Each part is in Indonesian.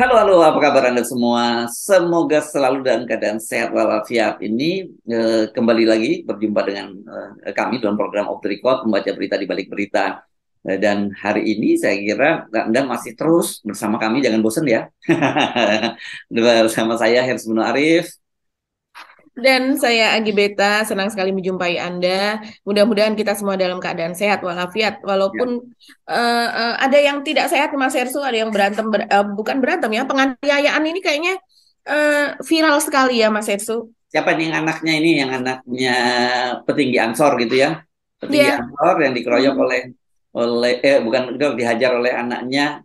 Halo, halo, apa kabar Anda semua? Semoga selalu dalam keadaan sehat walafiat. Ini eh, kembali lagi berjumpa dengan eh, kami dalam program Off the Record, membaca berita di balik berita. Eh, dan hari ini saya kira Anda masih terus bersama kami, jangan bosan ya. bersama saya Hersmono Arif, dan saya Agi Beta, senang sekali menjumpai Anda. Mudah-mudahan kita semua dalam keadaan sehat walafiat. Walaupun ya. uh, uh, ada yang tidak sehat Mas Ersu, ada yang berantem ber, uh, bukan berantem ya, penganiayaan ini kayaknya uh, viral sekali ya Mas Ersu. Siapa nih yang anaknya ini yang anaknya petinggi Ansor gitu ya? Petinggi ya. Ansor yang dikeroyok hmm. oleh oleh eh bukan dihajar oleh anaknya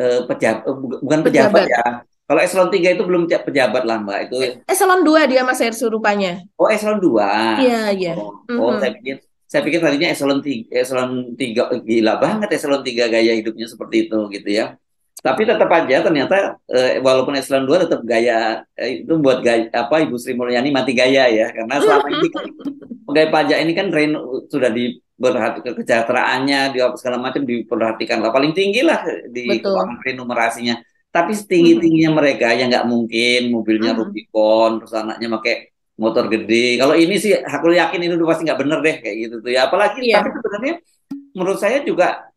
eh, pejabat eh, bukan pejabat, pejabat ya kalau eselon 3 itu belum tiap pejabat lah Mbak itu. Eselon 2 dia Mas Hersu rupanya. Oh, eselon 2. Iya, iya. Oh, mm -hmm. saya pikir saya pikir tadinya eselon 3 eselon 3 gila banget eselon 3 gaya hidupnya seperti itu gitu ya. Tapi tetap aja ternyata eh, walaupun eselon 2 tetap gaya eh, itu buat gaya apa Ibu Sri Mulyani mati gaya ya karena selama ini kan pegawai pajak ini kan reno, sudah di berhati kesejahteraannya di segala macam diperhatikan lah paling tinggi lah di keuangan renumerasinya tapi hmm. setinggi-tingginya mereka yang nggak mungkin mobilnya hmm. Rubicon, terus anaknya pakai motor gede. Kalau ini sih aku yakin ini pasti nggak bener deh kayak gitu tuh ya. Apalagi yeah. tapi sebenarnya menurut saya juga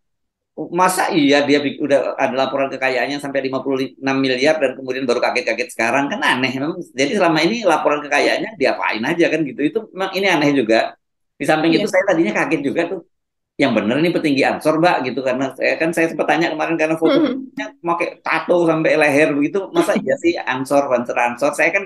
masa iya dia udah ada laporan kekayaannya sampai 56 miliar dan kemudian baru kaget-kaget sekarang kan aneh memang jadi selama ini laporan kekayaannya diapain aja kan gitu itu memang ini aneh juga di samping yeah. itu iya. saya tadinya kaget juga tuh yang bener nih petinggi ansor mbak gitu karena saya kan saya sempat tanya kemarin karena hmm. fotonya mm-hmm. pakai tato sampai leher begitu masa iya sih ansor banser ansor saya kan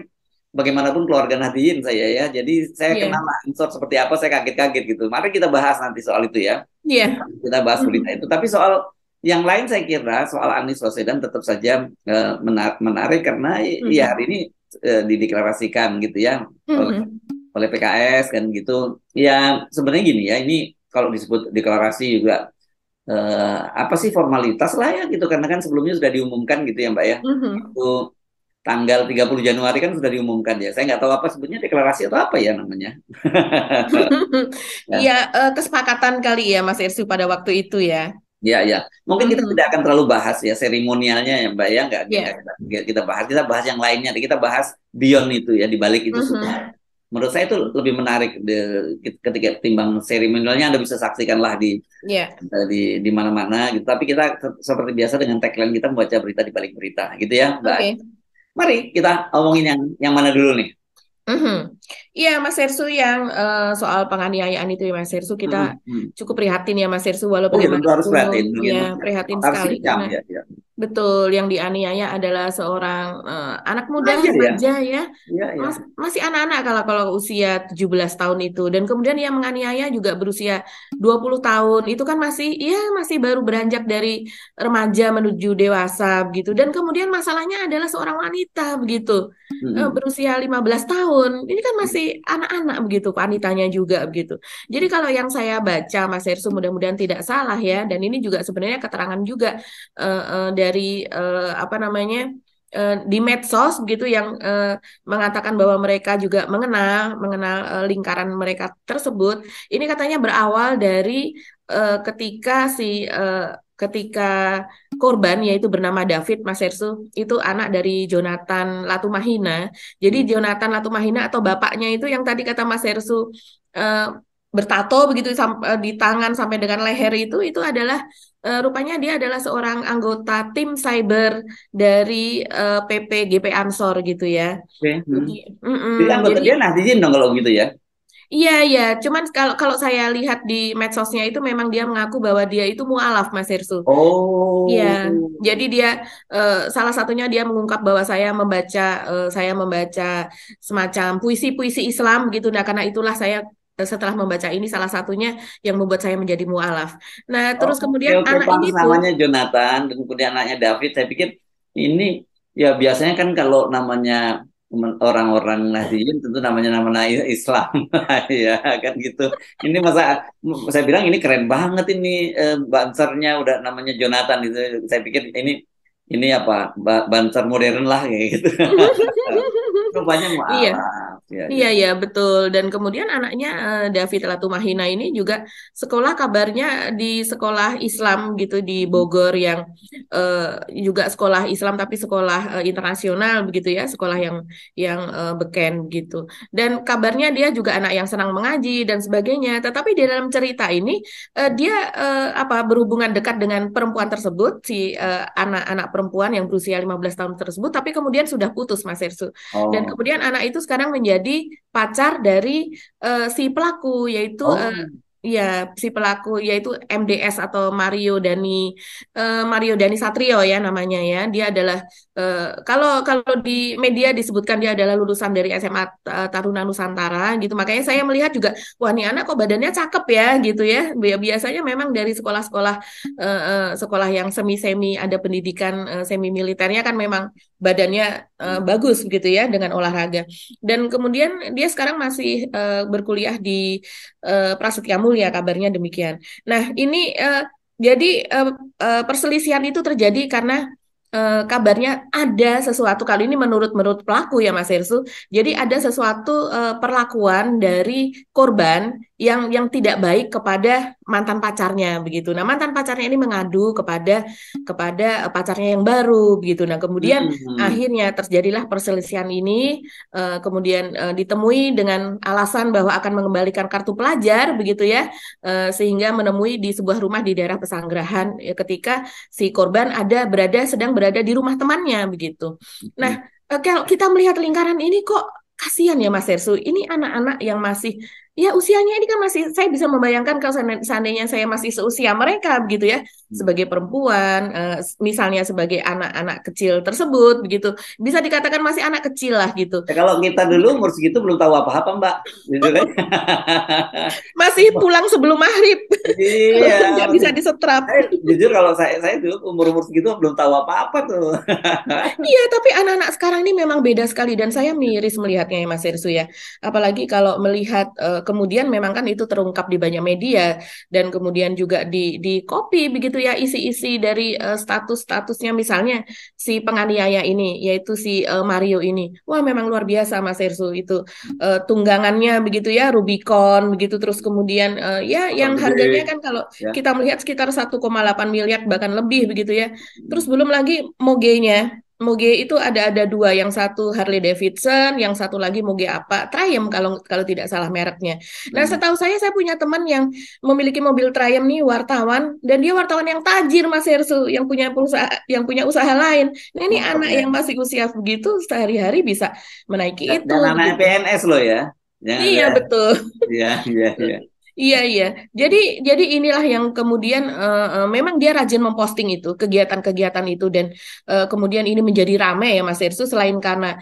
bagaimanapun keluarga Nahdiyin saya ya jadi saya yeah. kenal ansor seperti apa saya kaget-kaget gitu mari kita bahas nanti soal itu ya yeah. kita bahas hmm. berita mm-hmm. itu tapi soal yang lain saya kira soal Anies Baswedan tetap saja uh, menar menarik karena mm-hmm. ya hari ini uh, dideklarasikan gitu ya mm-hmm. oleh, hmm. oleh PKS kan gitu ya sebenarnya gini ya ini kalau disebut deklarasi juga eh, apa sih formalitas lah ya gitu karena kan sebelumnya sudah diumumkan gitu ya Mbak ya. Mm-hmm. tanggal 30 Januari kan sudah diumumkan ya. Saya nggak tahu apa sebutnya deklarasi atau apa ya namanya. Iya ya kesepakatan kali ya Mas Irsi pada waktu itu ya. Ya, ya. Mungkin kita hmm. tidak akan terlalu bahas ya seremonialnya ya Mbak ya nggak yeah. kita, kita bahas. Kita bahas yang lainnya. Kita bahas beyond itu ya di balik itu mm -hmm. semua menurut saya itu lebih menarik di, ketika timbang seri seremonialnya Anda bisa saksikan lah di yeah. Iya. di di mana-mana gitu. Tapi kita seperti biasa dengan tagline kita membaca berita di balik berita gitu ya, Mbak. Okay. Mari kita omongin yang yang mana dulu nih. Mhm. Iya, mm -hmm. Mas Hersu yang uh, soal penganiayaan itu ya Mas Hersu kita mm -hmm. cukup prihatin ya Mas Hersu oh, iya, walaupun oh, ya, harus prihatin, ya, prihatin sekali. Karena, ya, ya Betul, yang dianiaya adalah seorang uh, anak muda Akhir, ya? remaja ya. ya. ya, ya. Mas, masih anak-anak kalau kalau usia 17 tahun itu dan kemudian yang menganiaya juga berusia 20 tahun. Itu kan masih ya masih baru beranjak dari remaja menuju dewasa begitu. Dan kemudian masalahnya adalah seorang wanita begitu. Hmm. berusia 15 tahun. Ini kan masih anak-anak begitu wanitanya juga begitu. Jadi kalau yang saya baca Mas Ersu mudah-mudahan tidak salah ya dan ini juga sebenarnya keterangan juga uh, eh, uh, dari dari uh, apa namanya uh, di medsos gitu yang uh, mengatakan bahwa mereka juga mengenal mengenal uh, lingkaran mereka tersebut ini katanya berawal dari uh, ketika si uh, ketika korban yaitu bernama David Masersu itu anak dari Jonathan Latumahina. Jadi hmm. Jonathan Latumahina atau bapaknya itu yang tadi kata Masersu bertato begitu eh, di tangan sampai dengan leher itu itu adalah uh, rupanya dia adalah seorang anggota tim cyber dari uh, eh, PP GP Ansor gitu ya. Oke. Okay. Hmm. jadi anggota jadi, dia Nahdiyin dong kalau gitu ya. Iya iya, cuman kalau kalau saya lihat di medsosnya itu memang dia mengaku bahwa dia itu mualaf Mas Hersu. Oh. Iya. Jadi dia uh, salah satunya dia mengungkap bahwa saya membaca uh, saya membaca semacam puisi-puisi Islam gitu. Nah, karena itulah saya setelah membaca ini salah satunya yang membuat saya menjadi mualaf. Nah, oh, terus kemudian okay, anak ini namanya Jonathan dan kemudian anaknya David. Saya pikir ini ya biasanya kan kalau namanya orang-orang Nahdiyin tentu namanya nama Islam ya kan gitu. Ini masa saya bilang ini keren banget ini eh, bansernya udah namanya Jonathan gitu. Saya pikir ini ini apa banser modern lah kayak gitu. Rupanya iya. mualaf. Iya. Iya iya, iya iya betul dan kemudian anaknya eh, David Latumahina ini juga sekolah kabarnya di sekolah Islam gitu di Bogor yang uh, juga sekolah Islam tapi sekolah uh, internasional begitu ya sekolah yang yang uh, beken gitu dan kabarnya dia juga anak yang senang mengaji dan sebagainya tetapi di dalam cerita ini uh, dia uh, apa berhubungan dekat dengan perempuan tersebut si anak-anak uh, perempuan yang berusia 15 tahun tersebut tapi kemudian sudah putus Mas Ersu oh. dan kemudian anak itu sekarang menjadi menjadi pacar dari uh, si pelaku yaitu oh. uh, ya si pelaku yaitu MDS atau Mario Dani uh, Mario Dani Satrio ya namanya ya dia adalah uh, kalau kalau di media disebutkan dia adalah lulusan dari SMA Taruna Nusantara gitu makanya saya melihat juga wah ini anak kok badannya cakep ya gitu ya biasanya memang dari sekolah-sekolah uh, uh, sekolah yang semi semi ada pendidikan uh, semi militernya kan memang badannya uh, bagus gitu ya dengan olahraga. Dan kemudian dia sekarang masih uh, berkuliah di uh, Prasetya Mulia kabarnya demikian. Nah, ini uh, jadi uh, uh, perselisihan itu terjadi karena Uh, kabarnya ada sesuatu kali ini menurut menurut pelaku ya Mas Hersu. Jadi ada sesuatu uh, perlakuan dari korban yang yang tidak baik kepada mantan pacarnya begitu. Nah, mantan pacarnya ini mengadu kepada kepada eh, pacarnya yang baru begitu. Nah, kemudian hmm. akhirnya terjadilah perselisihan ini uh, kemudian uh, ditemui dengan alasan bahwa akan mengembalikan kartu pelajar begitu ya. Uh, sehingga menemui di sebuah rumah di daerah Pesanggerahan ya, ketika si korban ada berada sedang berada di rumah temannya begitu. Mm-hmm. Nah, kalau kita melihat lingkaran ini kok kasihan ya Mas Hersu. Ini anak-anak yang masih ya usianya ini kan masih saya bisa membayangkan kalau seandainya saya masih seusia mereka begitu ya hmm. sebagai perempuan eh, misalnya sebagai anak-anak kecil tersebut begitu bisa dikatakan masih anak kecil lah gitu ya, kalau kita dulu umur segitu belum tahu apa-apa mbak gitu kan masih pulang sebelum maghrib iya ya, bisa disetrap saya, jujur kalau saya saya dulu umur umur segitu belum tahu apa-apa tuh iya tapi anak-anak sekarang ini memang beda sekali dan saya miris melihatnya ya Mas Irsu ya apalagi kalau melihat eh, kemudian memang kan itu terungkap di banyak media dan kemudian juga di di copy begitu ya isi-isi dari uh, status-statusnya misalnya si penganiaya ini yaitu si uh, Mario ini. Wah, memang luar biasa Mas Ersu itu uh, tunggangannya begitu ya Rubicon begitu terus kemudian uh, ya yang harganya kan kalau ya. kita melihat sekitar 1,8 miliar bahkan lebih begitu ya. Terus hmm. belum lagi moge-nya Moge itu ada ada dua, yang satu Harley Davidson, yang satu lagi Moge apa? Triumph kalau kalau tidak salah mereknya. Nah, hmm. setahu saya saya punya teman yang memiliki mobil Triumph nih wartawan dan dia wartawan yang tajir Mas Hersu yang punya perusahaan yang punya usaha lain. Nah, ini oh, anak ya. yang masih usia begitu sehari-hari bisa menaiki dan, itu. Dan anak gitu. PNS loh ya. Yang iya, ada. betul. Iya, iya, iya. Iya iya. Jadi jadi inilah yang kemudian uh, uh, memang dia rajin memposting itu kegiatan-kegiatan itu dan uh, kemudian ini menjadi ramai ya Mas Irsu selain karena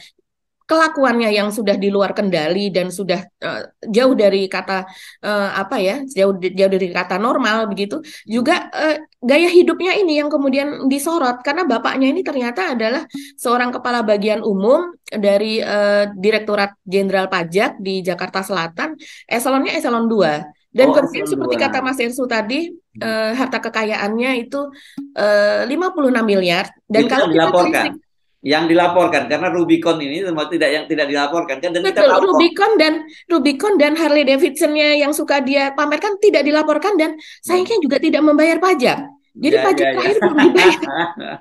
kelakuannya yang sudah di luar kendali dan sudah uh, jauh dari kata uh, apa ya jauh jauh dari kata normal begitu juga uh, gaya hidupnya ini yang kemudian disorot karena bapaknya ini ternyata adalah seorang kepala bagian umum dari uh, Direktorat Jenderal Pajak di Jakarta Selatan eselonnya eselon 2 dan oh, kemudian seperti kata Mas Ersu tadi, eh, harta kekayaannya itu eh, 56 miliar dan itu kalau dilaporkan. Kita yang dilaporkan karena Rubicon ini tidak yang tidak dilaporkan kan dan Betul, kita Rubicon dan Rubicon dan Harley Davidsonnya yang suka dia pamerkan tidak dilaporkan dan sayangnya hmm. juga tidak membayar pajak. Jadi ya, pajak ya, ya. terakhir belum dibayar.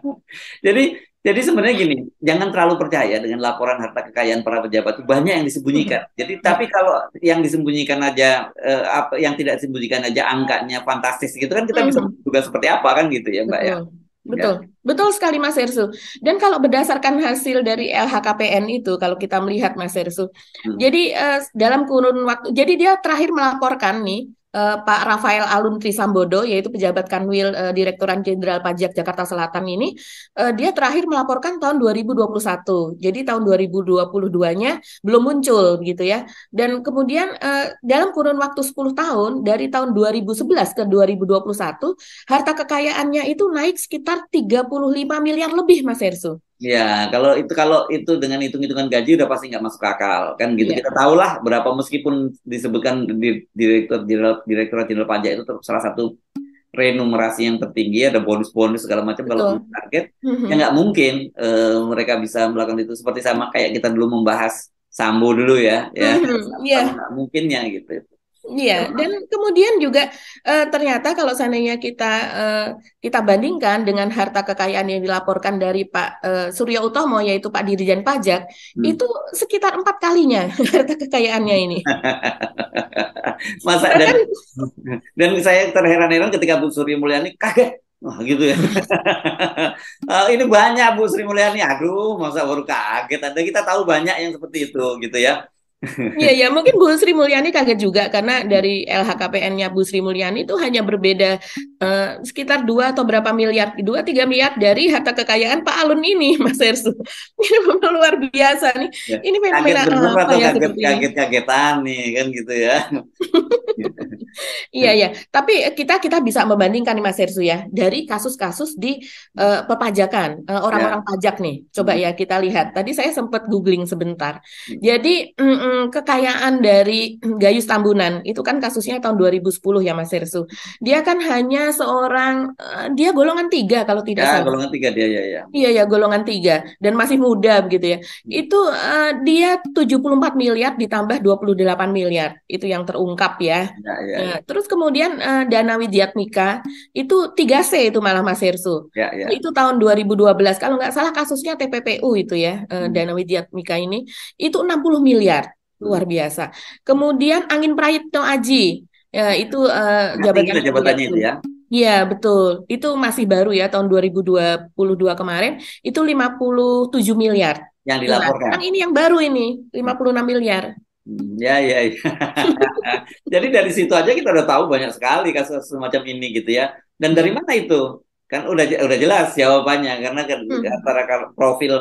Jadi jadi sebenarnya gini, jangan terlalu percaya dengan laporan harta kekayaan para pejabat itu banyak yang disembunyikan. Hmm. Jadi tapi kalau yang disembunyikan aja eh, apa yang tidak disembunyikan aja angkanya fantastis gitu kan kita bisa hmm. juga seperti apa kan gitu ya, Mbak Betul. ya. Betul, ya. betul sekali Mas Ersu. Dan kalau berdasarkan hasil dari LHKPN itu, kalau kita melihat Mas Ersu, hmm. jadi uh, dalam kurun waktu, jadi dia terakhir melaporkan nih uh, Pak Rafael Alun Trisambodo yaitu pejabat Kanwil uh, eh, Direktoran Jenderal Pajak Jakarta Selatan ini uh, dia terakhir melaporkan tahun 2021. Jadi tahun 2022-nya belum muncul gitu ya. Dan kemudian uh, dalam kurun waktu 10 tahun dari tahun 2011 ke 2021 harta kekayaannya itu naik sekitar 35 miliar lebih Mas Ersu. Ya kalau itu kalau itu dengan hitung-hitungan gaji udah pasti nggak masuk akal kan gitu. Ya. Kita tahulah berapa meskipun disebutkan di, direktur direktur jenderal pajak itu salah satu renumerasi yang tertinggi ada bonus-bonus segala macam kalau target mm-hmm. ya mhm. nggak mungkin uh, mereka bisa melakukan itu seperti sama kayak kita dulu membahas sambo dulu ya ya mm-hmm. Iya. yeah. mungkinnya gitu Iya, iya, dan kemudian juga e, ternyata kalau seandainya kita e, kita bandingkan dengan harta kekayaan yang dilaporkan dari Pak e, Surya Utomo yaitu Pak Dirjen Pajak hmm. itu sekitar empat kalinya harta kekayaannya ini. Masa dan, dan saya terheran-heran ketika Bu Surya Mulyani kaget Wah gitu ya. uh, ini banyak Bu Sri Mulyani. Aduh, masa baru kaget. Ada kita tahu banyak yang seperti itu gitu ya. Iya ya, mungkin Bu Sri Mulyani kaget juga karena dari LHKPN-nya Bu Sri Mulyani itu hanya berbeda uh, sekitar dua atau berapa miliar, dua tiga miliar dari harta kekayaan Pak Alun ini, Mas Ersu. ini memang luar biasa nih. Ya, ini fenomena kaget apa ya? Kaget, kaget kagetan nih kan gitu ya. Iya ya, tapi kita kita bisa membandingkan nih Mas Ersu ya dari kasus-kasus di uh, pepajakan eh, orang-orang uh, ya. pajak nih. Coba hmm. ya kita lihat. Tadi saya sempat googling sebentar. Hmm. Jadi mm, mm, kekayaan dari Gayus Tambunan itu kan kasusnya tahun 2010 ya Mas Sersu. Dia kan hanya seorang eh, dia golongan tiga kalau tidak ya, salah. golongan tiga dia ya ya. Iya ya golongan tiga dan masih muda begitu ya. Hmm. Itu uh, dia 74 miliar ditambah 28 miliar itu yang terungkap ya. ya, ya, ya. Nah, terus kemudian uh, Dana Widyatmika itu 3C itu malah Mas Sersu. Ya, ya. Itu tahun 2012 kalau nggak salah kasusnya TPPU itu ya uh, Dana Widyatmika ini itu 60 miliar luar biasa. Kemudian angin prayitno aji, ya iya. itu uh, eh, jabatan itu jabatannya itu ya. Iya, betul. Itu masih baru ya tahun 2022 kemarin itu 57 miliar yang dilaporkan. Nah, ini yang baru ini 56 miliar. Hmm, ya, ya, ya. Jadi dari situ aja kita udah tahu banyak sekali kasus semacam ini gitu ya. Dan dari hmm. mana itu? Kan udah udah jelas jawabannya karena kan hmm. antara profil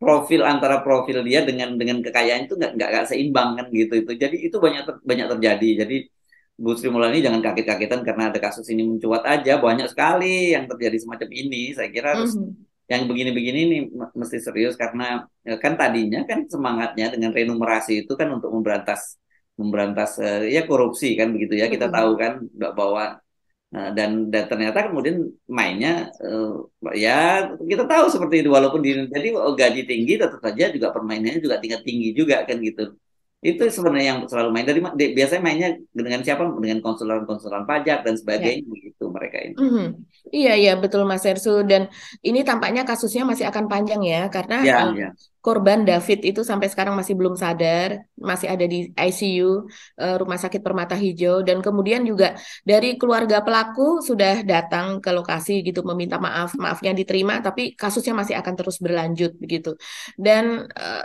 profil antara profil dia dengan dengan kekayaan itu nggak nggak seimbang kan gitu itu jadi itu banyak ter, banyak terjadi jadi Bu Sri Mulyani jangan kaget-kagetan karena ada kasus ini mencuat aja banyak sekali yang terjadi semacam ini saya kira harus mm -hmm. yang begini-begini ini mesti serius karena ya kan tadinya kan semangatnya dengan renumerasi itu kan untuk memberantas memberantas eh, ya korupsi kan begitu ya mm -hmm. kita mhm. tahu kan bahwa Nah, dan dan ternyata kemudian mainnya uh, ya kita tahu seperti itu walaupun di jadi oh, gaji tinggi tetap saja juga permainannya juga tingkat tinggi juga kan gitu itu sebenarnya yang selalu main dari di, biasanya mainnya dengan siapa dengan konsultan-konsultan pajak dan sebagainya ya. begitu mereka ini mm -hmm. iya iya betul Mas Ersu dan ini tampaknya kasusnya masih akan panjang ya karena ya, um, ya korban David itu sampai sekarang masih belum sadar, masih ada di ICU eh, Rumah Sakit Permata Hijau dan kemudian juga dari keluarga pelaku sudah datang ke lokasi gitu meminta maaf, maafnya diterima tapi kasusnya masih akan terus berlanjut begitu. Dan uh,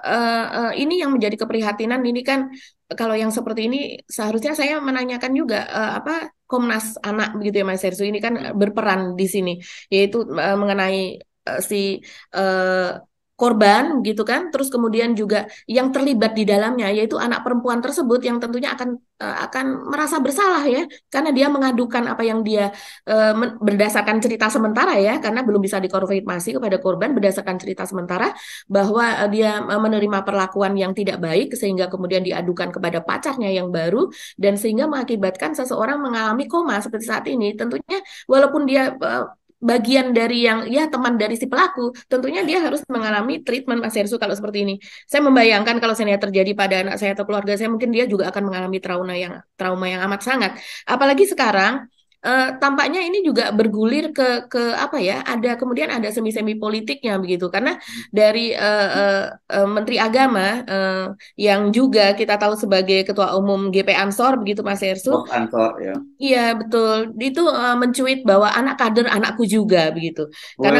uh, ini yang menjadi keprihatinan ini kan kalau yang seperti ini seharusnya saya menanyakan juga uh, apa Komnas Anak begitu ya Mas Ersu ini kan berperan di sini yaitu uh, mengenai uh, si uh, korban gitu kan terus kemudian juga yang terlibat di dalamnya yaitu anak perempuan tersebut yang tentunya akan eh, akan merasa bersalah ya karena dia mengadukan apa yang dia eh, berdasarkan cerita sementara ya karena belum bisa dikonfirmasi kepada korban berdasarkan cerita sementara bahwa eh, dia menerima perlakuan yang tidak baik sehingga kemudian diadukan kepada pacarnya yang baru dan sehingga mengakibatkan seseorang mengalami koma seperti saat ini tentunya walaupun dia bagian dari yang ya teman dari si pelaku, tentunya dia harus mengalami treatment Mas Hersu kalau seperti ini. Saya membayangkan kalau saya terjadi pada anak saya atau keluarga saya mungkin dia juga akan mengalami trauma yang trauma yang amat sangat. Apalagi sekarang Uh, tampaknya ini juga bergulir ke ke apa ya ada kemudian ada semi semi politiknya begitu karena dari uh, uh, uh, Menteri Agama uh, yang juga kita tahu sebagai Ketua Umum GP Ansor begitu Mas Ersu Ansor ya iya betul itu uh, mencuit bahwa anak kader anakku juga begitu karena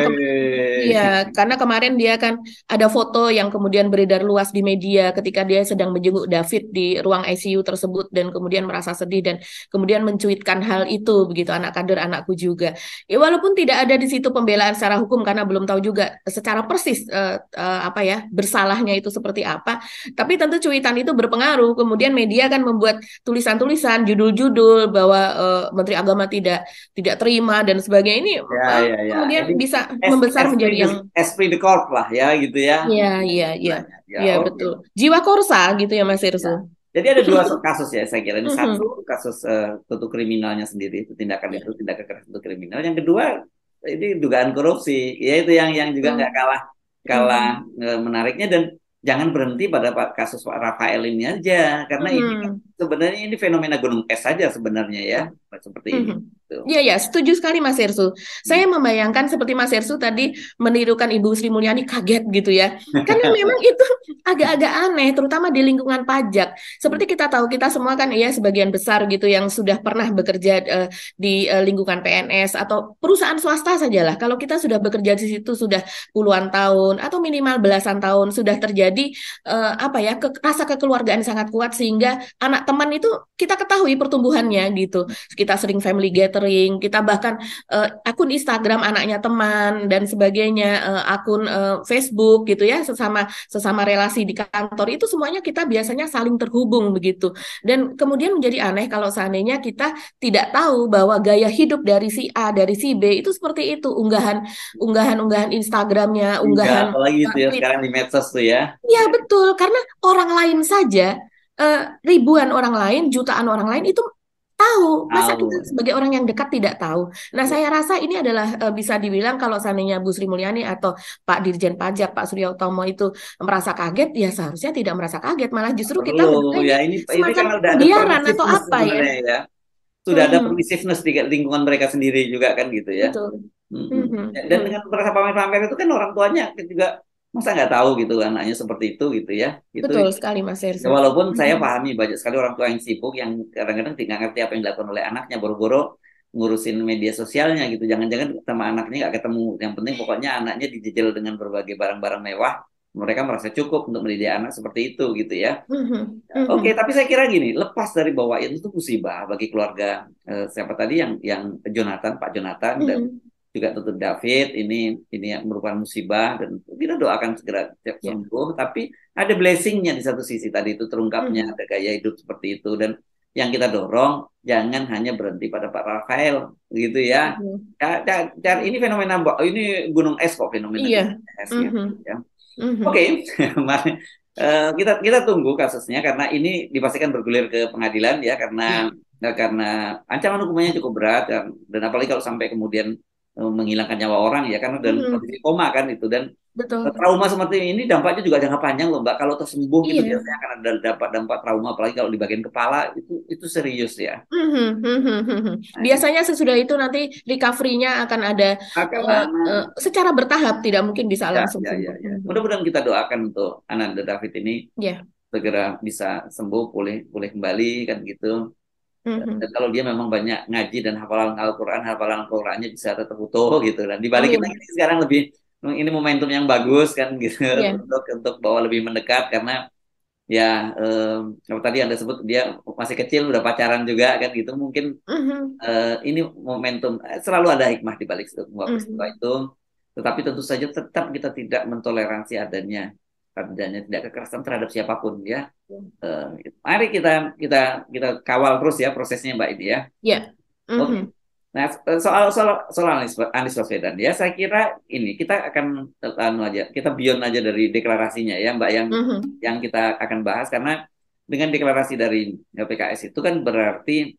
iya karena kemarin dia kan ada foto yang kemudian beredar luas di media ketika dia sedang menjenguk David di ruang ICU tersebut dan kemudian merasa sedih dan kemudian mencuitkan hal itu begitu anak kader anakku juga ya walaupun tidak ada di situ pembelaan secara hukum karena belum tahu juga secara persis uh, uh, apa ya bersalahnya itu seperti apa tapi tentu cuitan itu berpengaruh kemudian media kan membuat tulisan-tulisan judul-judul bahwa uh, menteri agama tidak tidak terima dan sebagainya ini ya, ya, ya. kemudian Jadi, bisa membesar menjadi yang esprit de corps lah ya gitu ya iya iya iya ya, iya betul jiwa korsa gitu ya Mas Irso. ya. Jadi ada dua kasus ya saya kira. Ini mm-hmm. satu kasus uh, tutup kriminalnya sendiri itu tindakan iya. itu tindakan keras untuk kriminal. Yang kedua ini dugaan korupsi. Ya itu yang yang juga mm. nggak kalah kalah mm-hmm. eh, menariknya dan jangan berhenti pada kasus Pak Rafael ini aja karena ini mm-hmm. sebenarnya ini fenomena gunung es saja sebenarnya ya seperti ini gitu. Iya ya, setuju sekali Mas Ersu. Saya hmm. membayangkan seperti Mas Ersu tadi menirukan Ibu Sri Mulyani kaget gitu ya. Karena memang itu agak-agak aneh terutama di lingkungan pajak. Seperti kita tahu kita semua kan ya sebagian besar gitu yang sudah pernah bekerja uh, di uh, lingkungan PNS atau perusahaan swasta sajalah. Kalau kita sudah bekerja di situ sudah puluhan tahun atau minimal belasan tahun sudah terjadi uh, apa ya ke, rasa kekeluargaan sangat kuat sehingga anak teman itu kita ketahui pertumbuhannya gitu. Kita sering family gather sering kita bahkan uh, akun Instagram anaknya teman dan sebagainya uh, akun uh, Facebook gitu ya sesama sesama relasi di kantor itu semuanya kita biasanya saling terhubung begitu dan kemudian menjadi aneh kalau seandainya kita tidak tahu bahwa gaya hidup dari si A dari si B itu seperti itu unggahan unggahan unggahan Instagramnya unggahan apalagi itu ya sekarang di medsos tuh ya ya betul karena orang lain saja uh, ribuan orang lain, jutaan orang lain itu tahu masa tahu. kita sebagai orang yang dekat tidak tahu nah iya. saya rasa ini adalah eh, bisa dibilang kalau seandainya Bu Sri Mulyani atau Pak Dirjen Pajak Pak Surya Utomo itu merasa kaget ya seharusnya tidak merasa kaget malah justru kita Perlu, ya ini, ini kan udah ada atau apa ya, ya. sudah hmm. ada permissiveness di lingkungan mereka sendiri juga kan gitu ya Hmm. Hmm. dan dengan merasa pamer-pamer itu kan orang tuanya juga masa nggak tahu gitu anaknya seperti itu gitu ya gitu. betul sekali mas Erso ya, walaupun hmm. saya pahami banyak sekali orang tua yang sibuk yang kadang-kadang tidak ngerti apa yang dilakukan oleh anaknya boro-boro ngurusin media sosialnya gitu jangan-jangan sama anaknya nggak ketemu yang penting pokoknya anaknya dijajal dengan berbagai barang-barang mewah mereka merasa cukup untuk mendidik anak seperti itu gitu ya mm-hmm. Mm-hmm. oke okay, tapi saya kira gini lepas dari bahwa itu musibah bagi keluarga eh, siapa tadi yang yang Jonathan Pak Jonathan dan mm-hmm juga tutup David ini ini merupakan musibah dan kita doakan segera ya. sembuh yeah. tapi ada blessingnya di satu sisi tadi itu terungkapnya hmm. ada gaya hidup seperti itu dan yang kita dorong jangan hanya berhenti pada Pak Rafael gitu ya hmm. dan, dan, ini fenomena ini gunung es kok fenomena yeah. es mm -hmm. ya mm -hmm. oke okay. Eh, kita kita tunggu kasusnya karena ini dipastikan bergulir ke pengadilan ya karena mm. karena ancaman hukumannya cukup berat dan, dan apalagi kalau sampai kemudian Eh, menghilangkan nyawa orang ya karena dalam hmm. koma kan itu dan Betul. Eh, trauma seperti ini dampaknya juga jangka panjang loh mbak kalau tersembuh gitu iya. gitu biasanya akan ada dampak dampak trauma apalagi kalau di bagian kepala itu itu serius ya mm-hmm. Mm-hmm. mm-hmm. Nah, biasanya sesudah itu nanti recovery-nya akan ada akan uh, uh, secara bertahap tidak mungkin bisa ya, langsung ya, ya, ya. mudah-mudahan kita doakan untuk Ananda David ini yeah. segera bisa sembuh pulih pulih kembali kan gitu dan mm-hmm. kalau dia memang banyak ngaji dan hafalan Al-Quran, hafalan Al-Qurannya bisa tetap utuh gitu. Dan dibalik kita oh, sekarang lebih ini momentum yang bagus kan gitu yeah. untuk untuk bawa lebih mendekat karena ya um, tadi anda sebut dia masih kecil udah pacaran juga kan gitu mungkin mm-hmm. Eh, ini momentum eh, selalu ada hikmah dibalik semua mm-hmm. itu tetapi tentu saja tetap kita tidak mentoleransi adanya kerjanya tidak kekerasan terhadap siapapun ya. Uh, mari kita kita kita kawal terus ya prosesnya Mbak ini ya. Iya. Yeah. Mm -hmm. Nah eh, soal soal soal Anies, Anies Baswedan ya saya kira ini kita akan eh, anu aja kita bion aja dari deklarasinya ya Mbak yang mm -hmm. yang kita akan bahas karena dengan deklarasi dari PKS itu kan berarti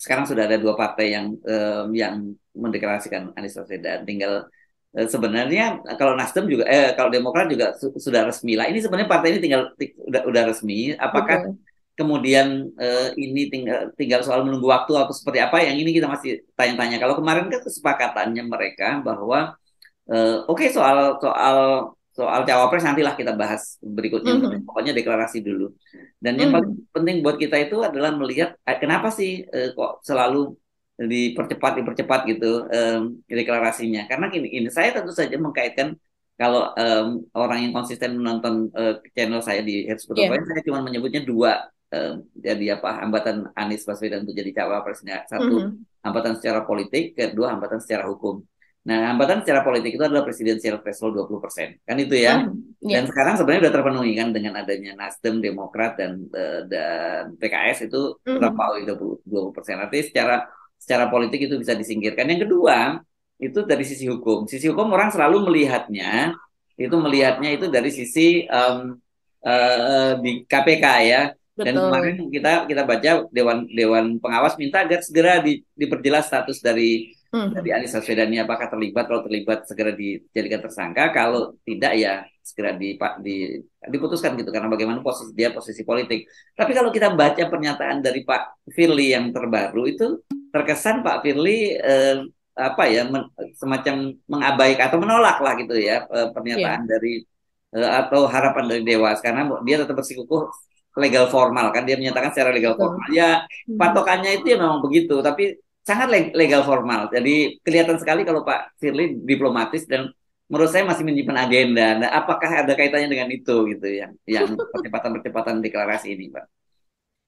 sekarang sudah ada dua partai yang um, yang mendeklarasikan Anies Baswedan tinggal Eh, sebenarnya kalau Nasdem juga eh kalau Demokrat juga sudah resmi lah ini sebenarnya partai ini tinggal udah udah resmi apakah Betul. kemudian eh, ini tinggal tinggal soal menunggu waktu atau seperti apa yang ini kita masih tanya-tanya kalau kemarin kan kesepakatannya mereka bahwa eh, oke okay, soal soal soal cawapres nantilah kita bahas berikutnya mm -hmm. pokoknya deklarasi dulu dan mm -hmm. yang mm-hmm. paling penting buat kita itu adalah melihat eh, kenapa sih eh, kok selalu dipercepat dipercepat gitu um, deklarasinya karena ini ini saya tentu saja mengkaitkan kalau um, orang yang konsisten menonton uh, channel saya di Herbs yeah. Iya. saya cuma menyebutnya dua um, jadi apa hambatan Anies Baswedan untuk jadi cawapresnya satu mm -hmm. hambatan secara politik kedua hambatan secara hukum nah hambatan secara politik itu adalah presidensial threshold persen kan itu ya mm, mm-hmm. yeah. dan sekarang sebenarnya sudah terpenuhi kan dengan adanya Nasdem Demokrat dan uh, dan PKS itu mm -hmm. puluh 20% artinya secara secara politik itu bisa disingkirkan. Yang kedua, itu dari sisi hukum. Sisi hukum orang selalu melihatnya, itu melihatnya itu dari sisi um, uh, di KPK ya. Betul. Dan kemarin kita kita baca dewan dewan pengawas minta agar segera di, diperjelas status dari hmm. dari Anies Baswedan ini apakah terlibat kalau terlibat segera dijadikan tersangka kalau tidak ya segera di, di diputuskan gitu karena bagaimana posisi dia posisi politik. Tapi kalau kita baca pernyataan dari Pak Firly yang terbaru itu terkesan Pak Firly eh, apa ya men, semacam mengabaikan atau menolak lah gitu ya eh, pernyataan yeah. dari eh, atau harapan dari Dewas karena dia tetap bersikukuh legal formal kan dia menyatakan secara legal formal ya hmm. patokannya itu ya memang begitu tapi sangat legal formal jadi kelihatan sekali kalau Pak Firly diplomatis dan menurut saya masih menyimpan agenda nah, apakah ada kaitannya dengan itu gitu yang yang percepatan percepatan deklarasi ini Pak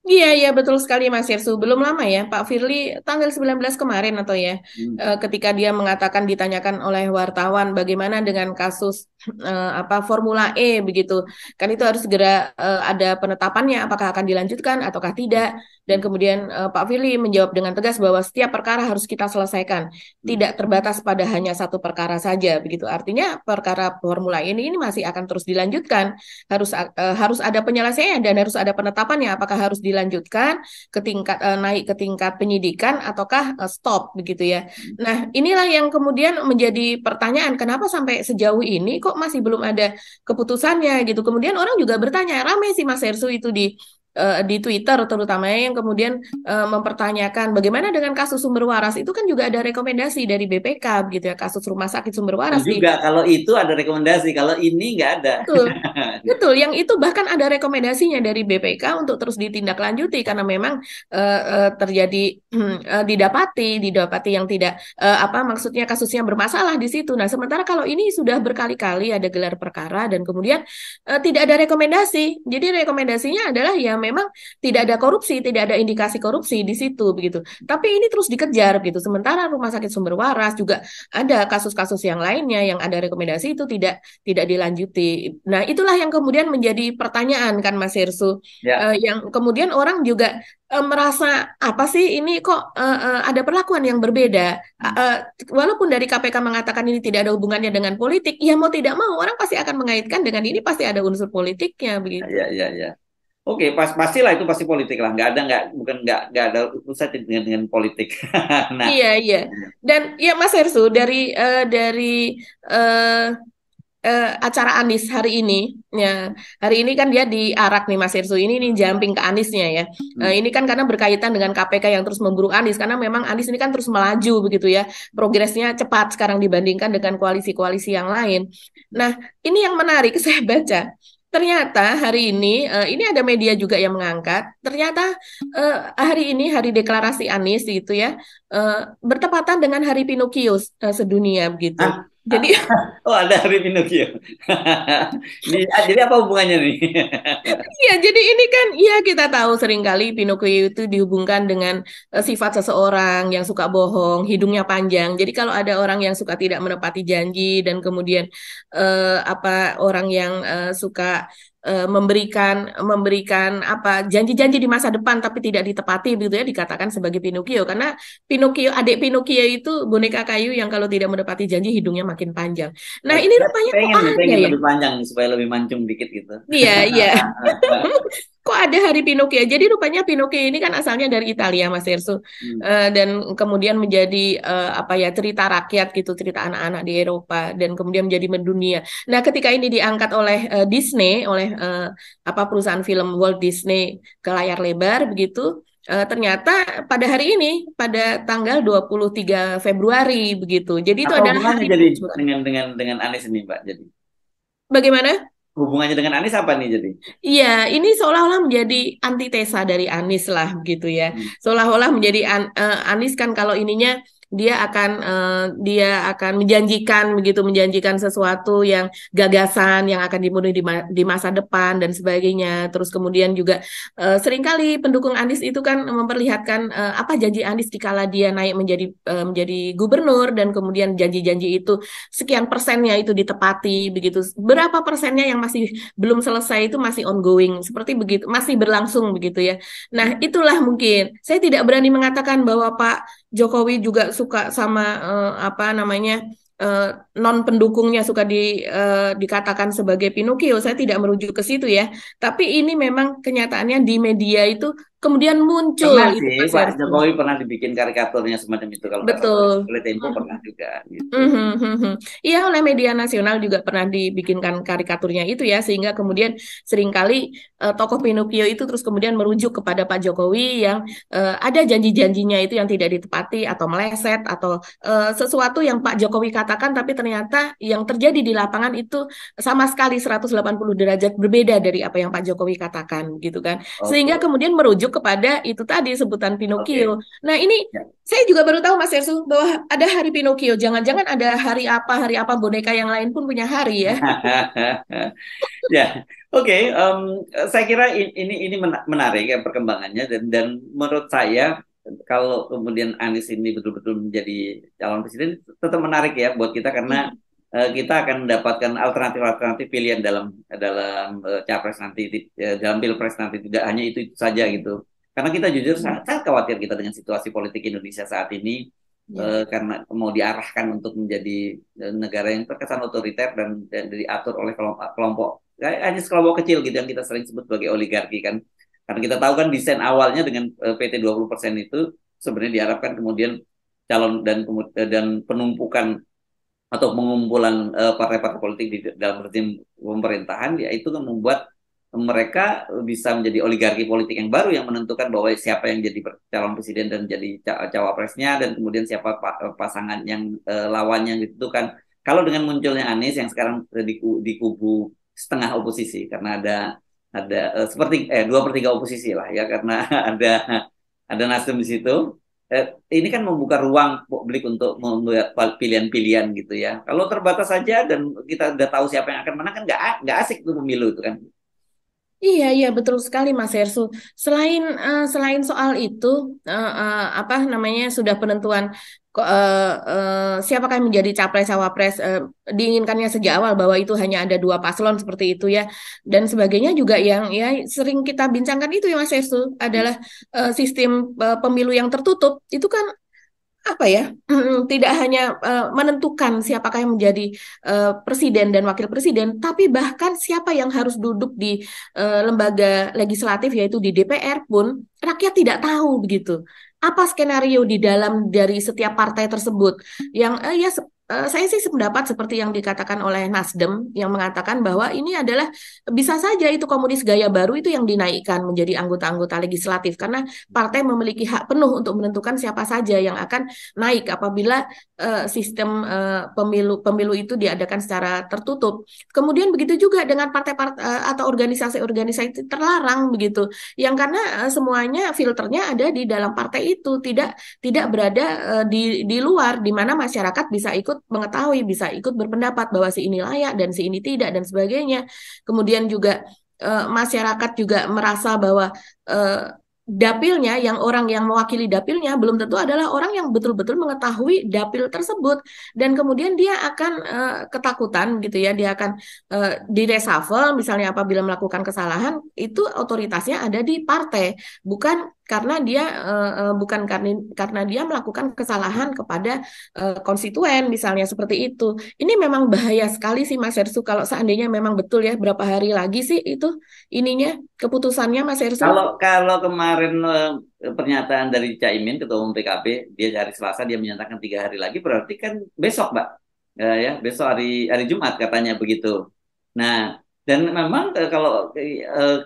Iya, iya betul sekali Mas Yersu. Belum lama ya Pak Firly tanggal 19 kemarin atau ya hmm. Eh, ketika dia mengatakan ditanyakan oleh wartawan bagaimana dengan kasus eh, apa Formula E begitu. Kan itu harus segera eh, ada penetapannya apakah akan dilanjutkan ataukah tidak dan kemudian eh, Pak Firly menjawab dengan tegas bahwa setiap perkara harus kita selesaikan, hmm. tidak terbatas pada hanya satu perkara saja begitu. Artinya perkara Formula E ini ini masih akan terus dilanjutkan. Harus eh, harus ada penyelesaian dan harus ada penetapannya apakah harus dilanjutkan dilanjutkan ke tingkat uh, naik ke tingkat penyidikan ataukah uh, stop begitu ya. Nah, inilah yang kemudian menjadi pertanyaan kenapa sampai sejauh ini kok masih belum ada keputusannya gitu. Kemudian orang juga bertanya, ramai sih Mas Hersu itu di uh, di Twitter terutama yang kemudian uh, mempertanyakan bagaimana dengan kasus sumber waras itu kan juga ada rekomendasi dari BPK gitu ya kasus rumah sakit sumber waras nah, juga kalau itu ada rekomendasi kalau ini nggak ada betul betul yang itu bahkan ada rekomendasinya dari BPK untuk terus ditindaklanjuti karena memang uh, uh, terjadi uh, didapati didapati yang tidak uh, apa maksudnya kasusnya bermasalah di situ nah sementara kalau ini sudah berkali-kali ada gelar perkara dan kemudian uh, tidak ada rekomendasi jadi rekomendasinya adalah ya memang tidak ada korupsi, tidak ada indikasi korupsi di situ begitu. Tapi ini terus dikejar gitu. Sementara Rumah Sakit Sumber Waras juga ada kasus-kasus yang lainnya yang ada rekomendasi itu tidak tidak dilanjuti. Nah, itulah yang kemudian menjadi pertanyaan kan Mas Hirsu Ya. Uh, yang kemudian orang juga eh, merasa apa sih ini kok uh, uh, ada perlakuan yang berbeda uh, walaupun dari KPK mengatakan ini tidak ada hubungannya dengan politik ya mau tidak mau orang pasti akan mengaitkan dengan ini pasti ada unsur politiknya begitu ya ya ya Oke, okay, pas, pastilah itu pasti politik lah. Nggak ada nggak bukan nggak nggak ada urusan dengan dengan politik. nah. Iya iya. Dan ya Mas Hersu dari uh, dari uh, uh, acara Anis hari ini, ya hari ini kan dia diarak nih Mas Hersu ini nih jumping ke Anisnya ya. Hmm. Uh, ini kan karena berkaitan dengan KPK yang terus memburu Anis karena memang Anis ini kan terus melaju begitu ya. Progresnya cepat sekarang dibandingkan dengan koalisi-koalisi yang lain. Nah ini yang menarik saya baca Ternyata hari ini, uh, ini ada media juga yang mengangkat. Ternyata uh, hari ini hari deklarasi Anies gitu ya, uh, bertepatan dengan hari Pinocchio uh, sedunia begitu. Ah, jadi oh ada hari Pinocchio. Ah, jadi apa hubungannya nih? Iya, jadi ini kan ya kita tahu seringkali Pinocchio itu dihubungkan dengan uh, sifat seseorang yang suka bohong, hidungnya panjang. Jadi kalau ada orang yang suka tidak menepati janji dan kemudian uh, apa orang yang uh, suka Eh, memberikan memberikan apa janji-janji di masa depan tapi tidak ditepati begitu ya dikatakan sebagai Pinocchio karena Pinocchio adik Pinocchio itu boneka kayu yang kalau tidak mendapati janji hidungnya makin panjang. Nah, ini rupanya pengen, kok pengen ya? lebih panjang supaya lebih mancung dikit gitu. Iya, iya. kok ada hari Pinocchio. Jadi rupanya Pinocchio ini kan asalnya dari Italia, Mas Ersu, Hmm. Uh, dan kemudian menjadi uh, apa ya cerita rakyat gitu, cerita anak-anak di Eropa dan kemudian menjadi mendunia. Nah, ketika ini diangkat oleh uh, Disney, oleh uh, apa perusahaan film Walt Disney ke layar lebar begitu, uh, ternyata pada hari ini pada tanggal 23 Februari begitu. Jadi Apa itu adalah hari jadi dengan dengan dengan Anies ini, Mbak. Jadi Bagaimana? hubungannya dengan Anies apa nih jadi? Iya, ini seolah-olah menjadi antitesa dari Anies lah gitu ya. Hmm. Seolah-olah menjadi an, uh, eh, Anies kan kalau ininya dia akan uh, dia akan menjanjikan begitu menjanjikan sesuatu yang gagasan yang akan dimulai di, ma di masa depan dan sebagainya terus kemudian juga uh, seringkali pendukung Anies itu kan memperlihatkan uh, apa janji Anies dikala dia naik menjadi uh, menjadi gubernur dan kemudian janji-janji itu sekian persennya itu ditepati begitu berapa persennya yang masih belum selesai itu masih ongoing seperti begitu masih berlangsung begitu ya nah itulah mungkin saya tidak berani mengatakan bahwa Pak Jokowi juga suka sama uh, apa namanya uh, non pendukungnya suka di, uh, dikatakan sebagai Pinocchio. Saya tidak merujuk ke situ ya, tapi ini memang kenyataannya di media itu kemudian muncul pernah gitu, sih, Pak Jokowi pernah dibikin karikaturnya semacam itu kalau betul oleh Tempo hmm. pernah juga gitu. Hmm, hmm, iya gitu. mm-hmm, oleh media nasional juga pernah dibikinkan karikaturnya itu ya sehingga kemudian seringkali uh, tokoh Pinocchio itu terus kemudian merujuk kepada Pak Jokowi yang uh, ada janji-janjinya itu yang tidak ditepati atau meleset atau uh, sesuatu yang Pak Jokowi katakan tapi ternyata yang terjadi di lapangan itu sama sekali 180 derajat berbeda dari apa yang Pak Jokowi katakan gitu kan okay. Oh, sehingga oh. kemudian merujuk kepada itu tadi sebutan Pinocchio. Okay. Nah, ini ya. saya juga baru tahu Mas Ersu bahwa ada hari Pinocchio. Jangan-jangan ada hari apa hari apa boneka yang lain pun punya hari ya. ya. Oke, okay, um, saya kira ini ini menarik ya perkembangannya dan dan menurut saya kalau kemudian Anies ini betul-betul menjadi calon presiden tetap menarik ya buat kita karena hmm Eh, kita akan mendapatkan alternatif-alternatif pilihan dalam dalam eh, capres nanti uh, dalam pilpres nanti tidak hanya itu, itu saja gitu karena kita jujur hmm. sangat, sangat khawatir kita dengan situasi politik Indonesia saat ini ya. karena mau diarahkan untuk menjadi negara yang terkesan otoriter dan, dan diatur oleh kelompok, kelompok ya, hanya sekelompok kecil gitu yang kita sering sebut sebagai oligarki kan karena kita tahu kan desain awalnya dengan uh, PT 20% itu sebenarnya diharapkan kemudian calon dan dan penumpukan atau pengumpulan eh, partai-partai politik di dalam rezim pemerintahan ya itu kan membuat mereka bisa menjadi oligarki politik yang baru yang menentukan bahwa siapa yang jadi calon presiden dan jadi cawapresnya dan kemudian siapa eh, pasangan yang uh, lawannya yang ditentukan. Kalau dengan munculnya Anies yang sekarang di, di kubu setengah oposisi karena ada ada uh, seperti eh dua per tiga oposisi lah ya karena ada ada Nasdem di situ eh, ini kan membuka ruang publik untuk membuat pilihan-pilihan gitu ya. Kalau terbatas saja dan kita udah tahu siapa yang akan menang kan nggak nggak asik tuh pemilu itu kan. Iya, iya betul sekali Mas Hersu. Selain uh, selain soal itu uh, uh, apa namanya sudah penentuan uh, uh, siapakah yang menjadi capres cawapres uh, diinginkannya sejak awal bahwa itu hanya ada dua paslon seperti itu ya dan sebagainya juga yang ya sering kita bincangkan itu ya Mas Yesu adalah uh, sistem uh, pemilu yang tertutup itu kan apa ya tidak hanya uh, menentukan siapakah yang menjadi uh, presiden dan wakil presiden tapi bahkan siapa yang harus duduk di uh, lembaga legislatif yaitu di DPR pun rakyat tidak tahu begitu apa skenario di dalam dari setiap partai tersebut yang eh, ya Eh, saya sih pendapat seperti yang dikatakan oleh Nasdem yang mengatakan bahwa ini adalah bisa saja itu komunis gaya baru itu yang dinaikkan menjadi anggota-anggota legislatif karena partai memiliki hak penuh untuk menentukan siapa saja yang akan naik apabila uh, sistem uh, pemilu pemilu itu diadakan secara tertutup. Kemudian begitu juga dengan partai part, uh, atau organisasi-organisasi terlarang begitu yang karena uh, semuanya filternya ada di dalam partai itu tidak tidak berada uh, di di luar di mana masyarakat bisa ikut ikut mengetahui, bisa ikut berpendapat bahwa si ini layak dan si ini tidak dan sebagainya. Kemudian juga e, masyarakat juga merasa bahwa e, dapilnya yang orang yang mewakili dapilnya belum tentu adalah orang yang betul-betul mengetahui dapil tersebut dan kemudian dia akan e, ketakutan gitu ya dia akan e, di misalnya apabila melakukan kesalahan itu otoritasnya ada di partai bukan karena dia uh, bukan karena karena dia melakukan kesalahan kepada uh, konstituen misalnya seperti itu. Ini memang bahaya sekali sih Mas Ersu kalau seandainya memang betul ya berapa hari lagi sih itu ininya keputusannya Mas Ersu Kalau kalau kemarin pernyataan dari Caimin ketua umum PKB dia hari Selasa dia menyatakan tiga hari lagi berarti kan besok Mbak. Uh, ya besok hari hari Jumat katanya begitu. Nah, dan memang kalau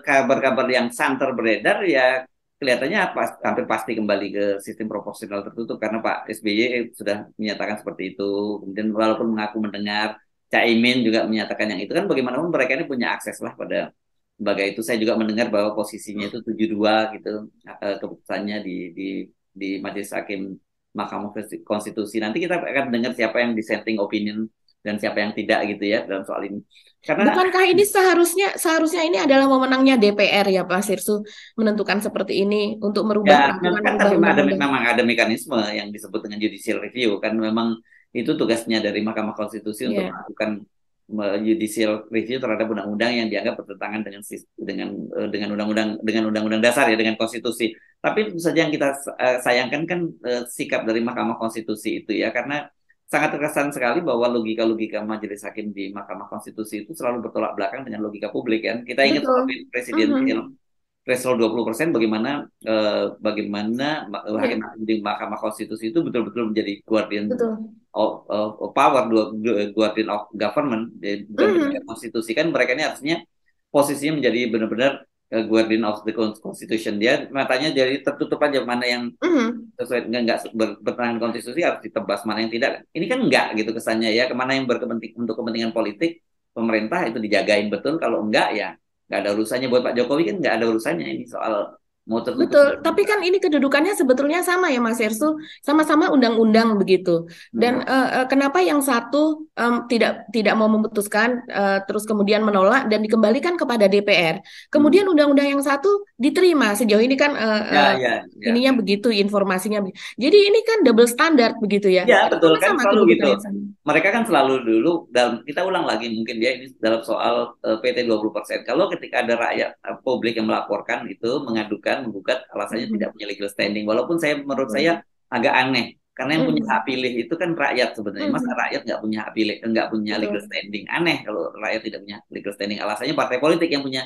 kabar-kabar yang santer beredar ya kelihatannya pas, hampir pasti kembali ke sistem proporsional tertutup karena Pak SBY sudah menyatakan seperti itu. Kemudian walaupun mengaku mendengar, Caimin juga menyatakan yang itu kan bagaimanapun mereka ini punya akses lah pada sebagai itu. Saya juga mendengar bahwa posisinya itu tujuh dua gitu eh, keputusannya di di di Majelis Hakim Mahkamah Konstitusi. Nanti kita akan dengar siapa yang dissenting opinion dan siapa yang tidak gitu ya dalam soal ini. Karena bukankah ini seharusnya seharusnya ini adalah wewenangnya DPR ya Pak Sirsu menentukan seperti ini untuk merubah ya, kan, tapi ada memang ada mekanisme yang disebut dengan judicial review kan memang itu tugasnya dari Mahkamah Konstitusi yeah. untuk ya. melakukan judicial review terhadap undang-undang yang dianggap bertentangan dengan dengan e, dengan undang-undang dengan undang-undang dasar ya dengan konstitusi. Tapi tentu saja yang kita e, sayangkan kan e, sikap dari Mahkamah Konstitusi itu ya karena sangat terkesan sekali bahwa logika-logika majelis hakim di Mahkamah Konstitusi itu selalu bertolak belakang dengan logika publik kan. Kita ingat Betul. presiden uh mm-hmm. -huh. Threshold 20% bagaimana uh, bagaimana yeah. Iya. hakim di Mahkamah Konstitusi itu betul-betul menjadi guardian Of, of, of power guardian of government bukan eh, mm -hmm. konstitusi kan mereka ini harusnya posisinya menjadi benar-benar guardian of the constitution dia matanya jadi tertutup aja mana yang mm-hmm. sesuai nggak ber, konstitusi harus ditebas mana yang tidak ini kan enggak gitu kesannya ya kemana yang berkepentingan untuk kepentingan politik pemerintah itu dijagain betul kalau enggak ya nggak ada urusannya buat Pak Jokowi kan nggak ada urusannya ini soal mau tertutup. Betul, tapi kan ini kedudukannya sebetulnya sama ya Mas Ersu, sama-sama undang-undang begitu. Dan hmm. uh, kenapa yang satu um, tidak tidak mau memutuskan uh, terus kemudian menolak dan dikembalikan kepada DPR. Kemudian undang hmm. undang-undang yang satu diterima. Sejauh ini kan uh, ya, ya, ya. ininya begitu informasinya. Jadi ini kan double standard begitu ya. Ya, betul kan sama selalu gitu. Mereka kan selalu dulu dalam kita ulang lagi mungkin dia ini dalam soal uh, PT 20%. Kalau ketika ada rakyat uh, publik yang melaporkan itu mengadukan kan menggugat alasannya mm-hmm. tidak punya legal standing walaupun saya menurut saya agak aneh karena yang punya mm-hmm. hak pilih itu kan rakyat sebenarnya masa mm-hmm. rakyat nggak punya hak pilih nggak punya legal standing aneh kalau rakyat tidak punya legal standing alasannya partai politik yang punya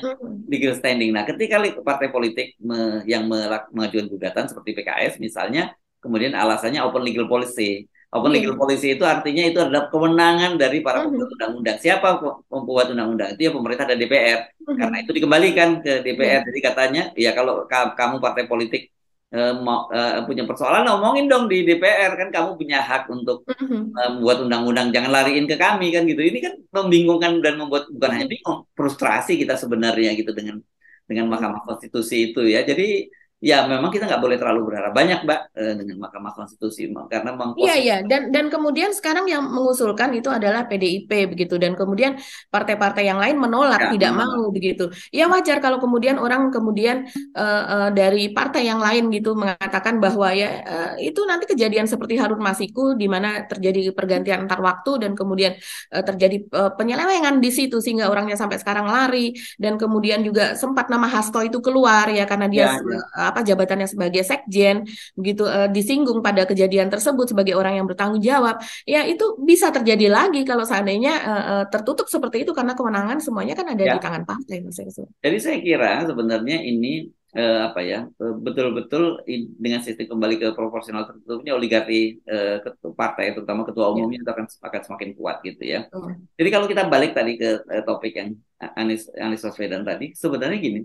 legal standing nah ketika partai politik me, yang mengajukan gugatan seperti PKS misalnya kemudian alasannya open legal policy Open iya. legal policy itu artinya itu adalah kewenangan dari para iya. pembuat undang-undang. Siapa pembuat undang-undang itu ya pemerintah dan DPR. Iya. Karena itu dikembalikan ke DPR. Jadi katanya ya kalau kamu partai politik eh, mau, eh, punya persoalan ngomongin dong di DPR kan kamu punya hak untuk mm-hmm. membuat undang-undang. Jangan lariin ke kami kan gitu. Ini kan membingungkan dan membuat bukan hanya mm-hmm. bingung, frustrasi kita sebenarnya gitu dengan dengan Mahkamah Konstitusi itu ya. Jadi ya memang kita nggak boleh terlalu berharap banyak mbak eh, dengan Mahkamah Konstitusi karena memang iya iya dan dan kemudian sekarang yang mengusulkan itu adalah PDIP begitu dan kemudian partai-partai yang lain menolak ya, tidak memang. mau begitu ya wajar kalau kemudian orang kemudian uh, uh, dari partai yang lain gitu mengatakan bahwa ya uh, itu nanti kejadian seperti Harun Masiku di mana terjadi pergantian antar waktu dan kemudian uh, terjadi uh, penyelewengan di situ sehingga orangnya sampai sekarang lari dan kemudian juga sempat nama Hasto itu keluar ya karena dia ya, ya apa jabatannya sebagai sekjen begitu uh, disinggung pada kejadian tersebut sebagai orang yang bertanggung jawab ya itu bisa terjadi lagi kalau seandainya uh, tertutup seperti itu karena kewenangan semuanya kan ada ya. di tangan partai Jadi saya kira sebenarnya ini apa ya betul-betul dengan sistem kembali ke proporsional tertutupnya oligarki ketua partai terutama ketua ya. umumnya itu akan akan semakin kuat gitu ya. Uh. Jadi kalau kita balik tadi ke topik yang Anies Anies Baswedan tadi sebenarnya gini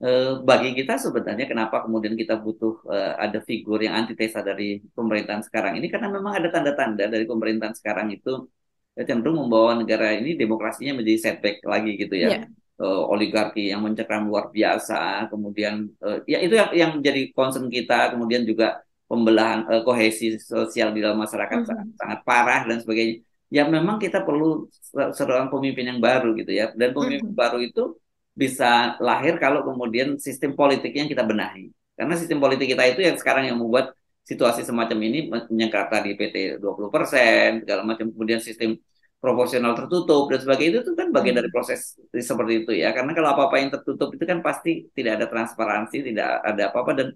Eh, bagi kita sebenarnya kenapa kemudian kita butuh uh, ada figur yang antitesa dari pemerintahan sekarang ini karena memang ada tanda-tanda dari pemerintahan sekarang itu eh, cenderung membawa negara ini demokrasinya menjadi setback lagi gitu ya. Yeah. Iya. Uh, oligarki yang mencekram luar biasa, kemudian uh, ya itu yang yang menjadi concern kita, kemudian juga pembelahan uh, kohesi sosial di dalam masyarakat mm -hmm. sangat, sangat parah dan sebagainya. Ya memang kita perlu seorang pemimpin yang baru gitu ya. Dan pemimpin mm -hmm. baru itu bisa lahir kalau kemudian sistem politiknya kita benahi. Karena sistem politik kita itu yang sekarang yang membuat situasi semacam ini menyengkrak tadi PT 20 persen, segala macam kemudian sistem proporsional tertutup dan sebagainya itu kan bagian dari hmm. proses seperti itu ya karena kalau apa-apa yang tertutup itu kan pasti tidak ada transparansi tidak ada apa-apa dan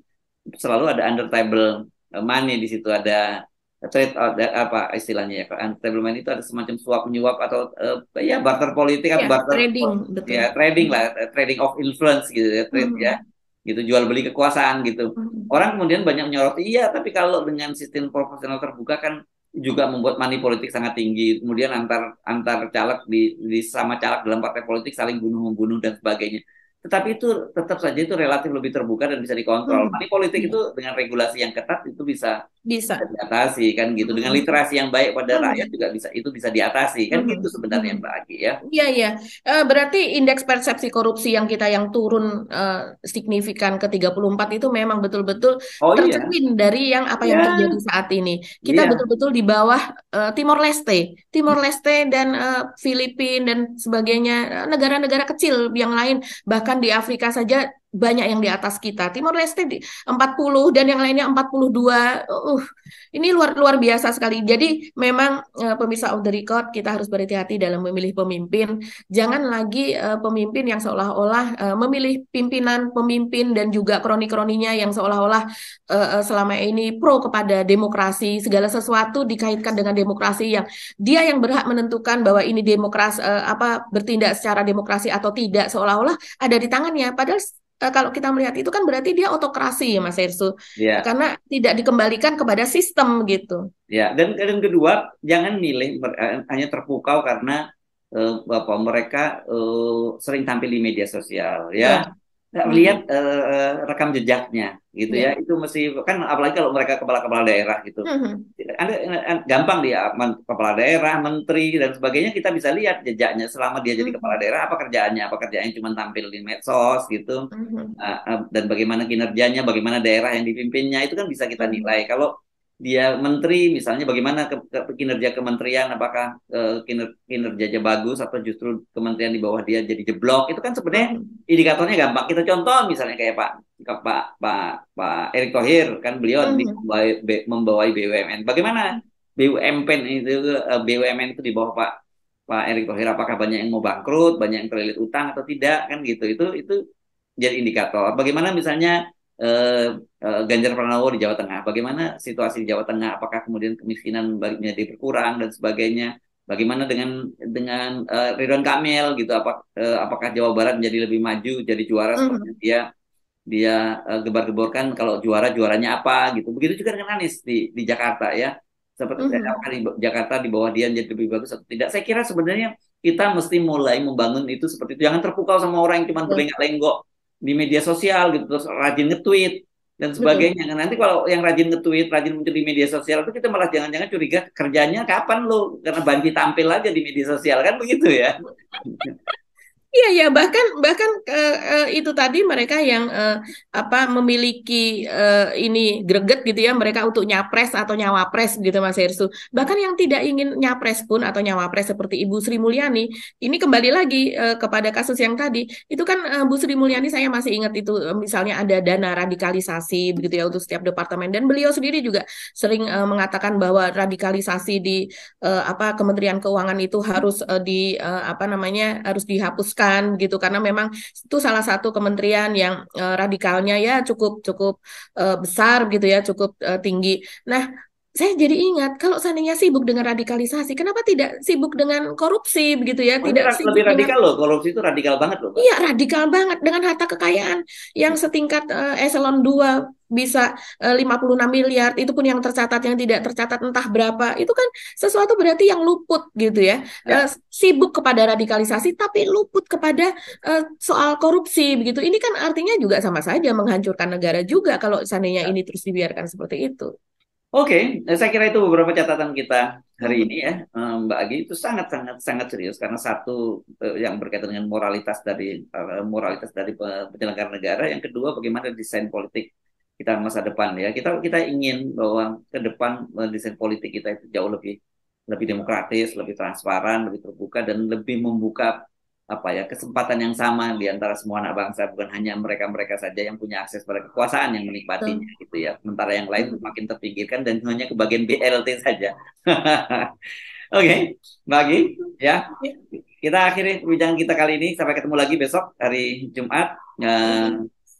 selalu ada under table money di situ ada trade out eh, apa istilahnya ya settlement itu ada semacam suap menyuap atau uh, ya barter politik atau ya, barter trading betul. ya trading lah hmm. trading of influence gitu ya trade mm -hmm. ya gitu jual beli kekuasaan gitu mm -hmm. orang kemudian banyak menyoroti iya tapi kalau dengan sistem profesional terbuka kan juga membuat money politik sangat tinggi kemudian antar antar caleg di, di sama caleg dalam partai politik saling bunuh membunuh dan sebagainya tetapi itu tetap saja itu relatif lebih terbuka dan bisa dikontrol. Money hmm. politik itu dengan regulasi yang ketat itu bisa bisa, diatasi kan gitu. Dengan hmm. literasi yang baik pada hmm. rakyat juga bisa itu bisa diatasi kan hmm. gitu sebenarnya Mbak Aki ya. Iya iya. Eh, berarti indeks persepsi korupsi yang kita yang turun uh, signifikan ke 34 itu memang betul-betul oh, iya. tercermin iya. dari yang apa yang yeah. terjadi saat ini. Kita iya. betul-betul di bawah uh, Timor Leste, Timor Leste dan uh, Filipina dan sebagainya, negara-negara kecil yang lain bahkan bahkan di Afrika saja banyak yang di atas kita. Timor Leste 40 dan yang lainnya 42. Uh, ini luar luar biasa sekali. Jadi memang uh, pemirsa of the record kita harus berhati-hati dalam memilih pemimpin. Jangan lagi uh, pemimpin yang seolah-olah uh, memilih pimpinan pemimpin dan juga kroni-kroninya yang seolah-olah uh, selama ini pro kepada demokrasi. Segala sesuatu dikaitkan dengan demokrasi yang dia yang berhak menentukan bahwa ini demokrasi uh, apa bertindak secara demokrasi atau tidak seolah-olah ada di tangannya padahal Eh, kalau kita melihat itu kan berarti dia otokrasi ya Mas Ersu. Yeah. Karena tidak dikembalikan kepada sistem gitu. Ya, dan dan kedua jangan nilai eh, hanya terpukau karena eh, Bapak mereka eh, sering tampil di media sosial ya. ya nggak hmm. melihat uh, rekam jejaknya gitu yeah. ya iya. itu mesti kan apalagi kalau mereka kepala-kepala daerah gitu hmm, hmm. anda -hmm. Eh, anda eh, gampang dia kepala daerah menteri dan sebagainya kita bisa lihat jejaknya selama dia jadi mm -hmm. kepala daerah apa kerjaannya apa kerjaannya cuma tampil di medsos gitu mm -hmm. uh, dan bagaimana kinerjanya bagaimana daerah yang dipimpinnya itu kan bisa kita nilai kalau dia menteri misalnya bagaimana ke, ke, kinerja kementerian apakah e, kiner, kinerjanya bagus atau justru kementerian di bawah dia jadi jeblok itu kan sebenarnya indikatornya gampang kita contoh misalnya kayak Pak Pak Pak Pak Erick Thohir kan beliau mhm. di, membawai, be, membawai BUMN bagaimana BUMN itu eh, BUMN itu di bawah Pak Pak Erick Thohir apakah banyak yang mau bangkrut banyak yang terlilit utang atau tidak kan gitu itu itu jadi indikator bagaimana misalnya Eh, eh, Ganjar Pranowo di Jawa Tengah. Bagaimana situasi di Jawa Tengah? Apakah kemudian kemiskinan menjadi berkurang dan sebagainya? Bagaimana dengan dengan uh, Ridwan Kamil gitu? Apa, uh, apakah Jawa Barat menjadi lebih maju, jadi juara hmm. seperti mm. dia dia uh, gebar-geborkan kalau juara juaranya apa gitu? Begitu juga dengan Anies di di Jakarta ya. Seperti mm. apakah di Jakarta di bawah dia menjadi lebih bagus atau tidak? Saya kira sebenarnya kita mesti mulai membangun itu seperti itu. Jangan terpukau sama orang yang cuma hmm. berlenggak-lenggok di media sosial gitu terus rajin nge-tweet dan sebagainya. Betul. Nah, nanti kalau yang rajin nge-tweet, rajin muncul di media sosial itu kita malah jangan-jangan curiga kerjanya kapan lo karena banci tampil aja di media sosial kan begitu ya. Iya ya bahkan bahkan uh, uh, itu tadi mereka yang uh, apa memiliki uh, ini greget gitu ya mereka untuk nyapres atau nyawapres gitu Mas Hersu. Bahkan yang tidak ingin nyapres pun atau nyawapres seperti Ibu Sri Mulyani, ini kembali lagi uh, kepada kasus yang tadi. Itu kan uh, Bu Sri Mulyani saya masih ingat itu uh, misalnya ada dana radikalisasi begitu ya untuk setiap departemen dan beliau sendiri juga sering uh, mengatakan bahwa radikalisasi di uh, apa Kementerian Keuangan itu harus uh, di uh, apa namanya harus dihapuskan dilakukan gitu karena memang itu salah satu kementerian yang uh, radikalnya ya cukup cukup uh, besar gitu ya cukup uh, tinggi. Nah saya jadi ingat kalau seandainya sibuk dengan radikalisasi, kenapa tidak sibuk dengan korupsi begitu ya? Tidak lebih sibuk lebih radikal dengan... loh, korupsi itu radikal banget loh. Iya radikal banget dengan harta kekayaan yang setingkat uh, eselon 2 bisa eh, uh, 56 miliar, itu pun yang tercatat yang tidak tercatat entah berapa, itu kan sesuatu berarti yang luput gitu ya. ya. Uh, sibuk kepada radikalisasi tapi luput kepada uh, soal korupsi begitu. Ini kan artinya juga sama saja menghancurkan negara juga kalau seandainya ya. ini terus dibiarkan seperti itu. Oke, okay, eh, saya kira itu beberapa catatan kita hari hmm. ini ya, eh, Mbak Agi itu sangat sangat sangat serius karena satu eh, yang berkaitan dengan moralitas dari moralitas dari penyelenggara negara, yang kedua bagaimana desain politik kita masa depan ya. Kita kita ingin bahwa ke depan desain politik kita itu jauh lebih lebih demokratis, lebih transparan, lebih terbuka dan lebih membuka apa ya kesempatan yang sama di antara semua anak bangsa bukan hanya mereka-mereka saja yang punya akses pada kekuasaan yang menikmatinya Betul. gitu ya sementara yang lain makin terpinggirkan dan hanya ke bagian BLT saja oke okay. bagi ya. ya kita akhiri perbincangan kita kali ini sampai ketemu lagi besok hari Jumat ya,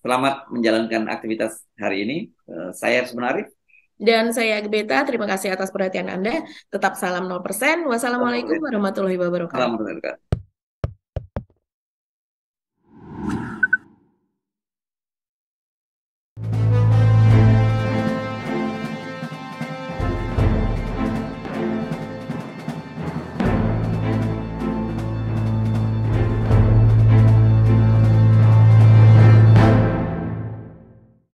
selamat menjalankan aktivitas hari ini eh, saya sebenarnya dan saya Agbeta, terima kasih atas perhatian Anda. Tetap salam 0%. Wassalamualaikum warahmatullahi wabarakatuh.